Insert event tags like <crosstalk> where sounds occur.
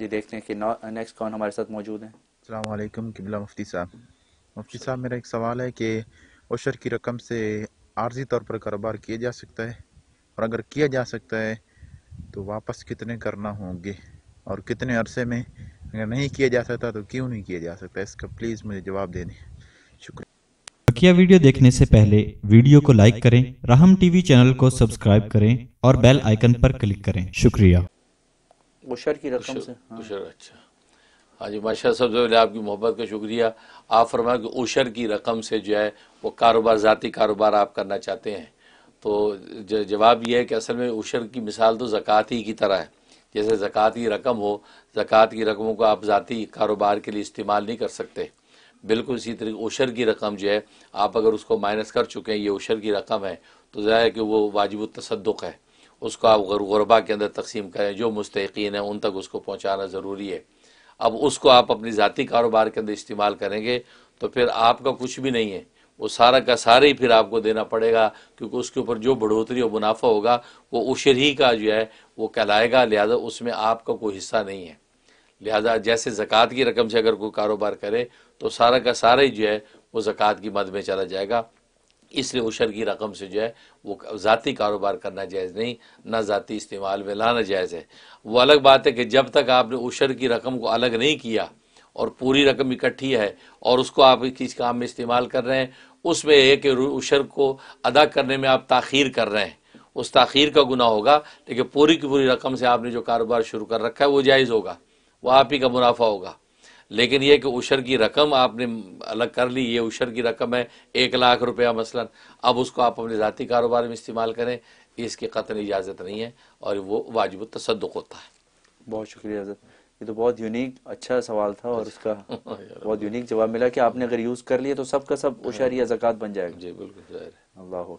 जी देखते हैं कि नेक्स्ट कौन हमारे साथ मौजूद हैं अलैक्म किबला मुफ्ती साहब मुफ्ती साहब मेरा एक सवाल है कि उशर की रकम से आर्जी तौर पर कारोबार किया जा सकता है और अगर किया जा सकता है तो वापस कितने करना होंगे और कितने अरसे में अगर नहीं किया जा सकता तो क्यों नहीं किया जा सकता इसका प्लीज़ मुझे जवाब दे दें शुक्रिया वीडियो देखने से पहले वीडियो को लाइक करें राहम टी चैनल को सब्सक्राइब करें और बेल आइकन पर क्लिक करें शुक्रिया गुशर की रकम से उशर हाँ। अच्छा हाँ जी माशा सबसे पहले तो आपकी मोहब्बत का शुक्रिया आप फरमा कि उशर की रकम से जो है वो कारोबार ज़ाती कारोबार आप करना चाहते हैं तो जवाब यह है कि असल में उशर की मिसाल तो ज़क़़त ही की तरह है जैसे ज़क़़त की रकम हो ज़क़़त की रकमों को आप ज़ाती कारोबार के लिए इस्तेमाल नहीं कर सकते बिल्कुल इसी तरीके उशर की रकम जो है आप अगर उसको माइनस कर चुके हैं ये उशर की रकम है तो ज़ाहिर है कि वो वाजिब तसदुक है उसको आप गुरबा के अंदर तकसीम करें जो मुस्तकिन हैं उन तक उसको पहुँचाना ज़रूरी है अब उसको आप अपनी ज़ाती कारोबार के अंदर इस्तेमाल करेंगे तो फिर आपका कुछ भी नहीं है वो सारा का सारा ही फिर आपको देना पड़ेगा क्योंकि उसके ऊपर जो बढ़ोतरी और मुनाफा होगा वो उशर ही का जो है वो कहलाएगा लिहाजा उसमें आपका कोई हिस्सा नहीं है लिहाजा जैसे ज़क़़त की रकम से अगर कोई कारोबार करे तो सारा का सारा ही जो है वो ज़क़़त की मद में चला जाएगा इसलिए उशर की रकम से जो है वो ज़ाती कारोबार करना जायज़ नहीं ना ज़ाती इस्तेमाल में लाना जायज़ है वो अलग बात है कि जब तक आपने उशर की रकम को अलग नहीं किया और पूरी रकम इकट्ठी है और उसको आप किस काम में इस्तेमाल कर रहे हैं उसमें है कि उशर को अदा करने में आप ताखीर कर रहे हैं उस ताखीर का गुना होगा लेकिन पूरी की पूरी रकम से आपने जो कारोबार शुरू कर रखा है वो जायज़ होगा वह आप ही का मुनाफा होगा लेकिन यह कि उशर की रकम आपने अलग कर ली ये उशर की रकम है एक लाख रुपया मसलन अब उसको आप अपने ज़ाती कारोबार में इस्तेमाल करें इसकी कतल इजाज़त नहीं है और वो वाजिब तसदक होता है बहुत शुक्रिया सर ये तो बहुत यूनिक अच्छा सवाल था और उसका <laughs> बहुत यूनिक जवाब मिला कि आपने अगर यूज़ कर लिया तो सब का हाँ। सब उशर या जक़ात बन जाएगा जी बिल्कुल अल्लाह